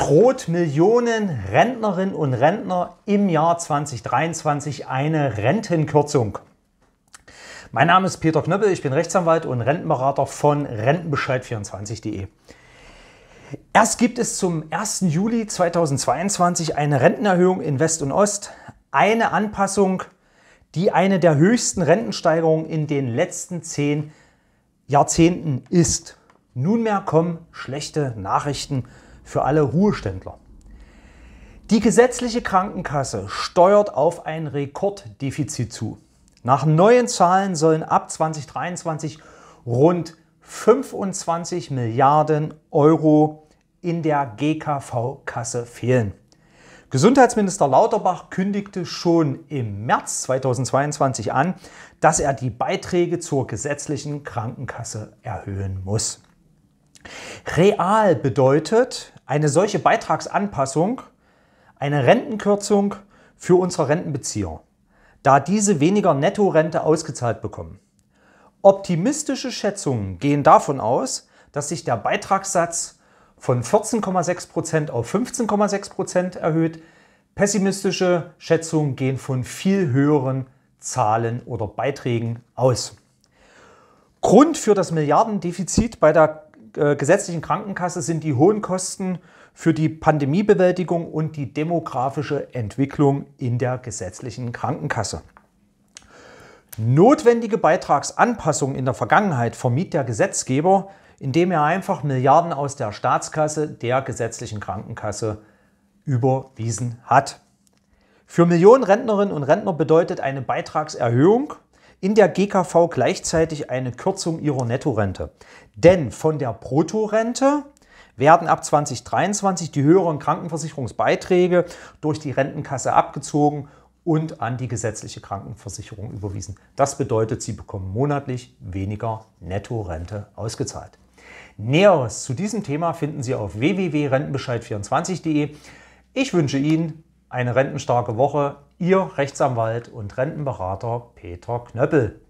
droht Millionen Rentnerinnen und Rentner im Jahr 2023 eine Rentenkürzung. Mein Name ist Peter Knöppel, ich bin Rechtsanwalt und Rentenberater von Rentenbescheid24.de. Erst gibt es zum 1. Juli 2022 eine Rentenerhöhung in West und Ost, eine Anpassung, die eine der höchsten Rentensteigerungen in den letzten zehn Jahrzehnten ist. Nunmehr kommen schlechte Nachrichten für alle Ruheständler. Die gesetzliche Krankenkasse steuert auf ein Rekorddefizit zu. Nach neuen Zahlen sollen ab 2023 rund 25 Milliarden Euro in der GKV-Kasse fehlen. Gesundheitsminister Lauterbach kündigte schon im März 2022 an, dass er die Beiträge zur gesetzlichen Krankenkasse erhöhen muss. Real bedeutet eine solche Beitragsanpassung eine Rentenkürzung für unsere Rentenbezieher, da diese weniger Nettorente ausgezahlt bekommen. Optimistische Schätzungen gehen davon aus, dass sich der Beitragssatz von 14,6% auf 15,6% erhöht. Pessimistische Schätzungen gehen von viel höheren Zahlen oder Beiträgen aus. Grund für das Milliardendefizit bei der äh, gesetzlichen Krankenkasse sind die hohen Kosten für die Pandemiebewältigung und die demografische Entwicklung in der gesetzlichen Krankenkasse. Notwendige Beitragsanpassungen in der Vergangenheit vermied der Gesetzgeber, indem er einfach Milliarden aus der Staatskasse der gesetzlichen Krankenkasse überwiesen hat. Für Millionen Rentnerinnen und Rentner bedeutet eine Beitragserhöhung in der GKV gleichzeitig eine Kürzung ihrer Nettorente. Denn von der Bruttorente werden ab 2023 die höheren Krankenversicherungsbeiträge durch die Rentenkasse abgezogen und an die gesetzliche Krankenversicherung überwiesen. Das bedeutet, sie bekommen monatlich weniger Nettorente ausgezahlt. Näheres zu diesem Thema finden Sie auf www.rentenbescheid24.de. Ich wünsche Ihnen eine rentenstarke Woche, Ihr Rechtsanwalt und Rentenberater Peter Knöppel.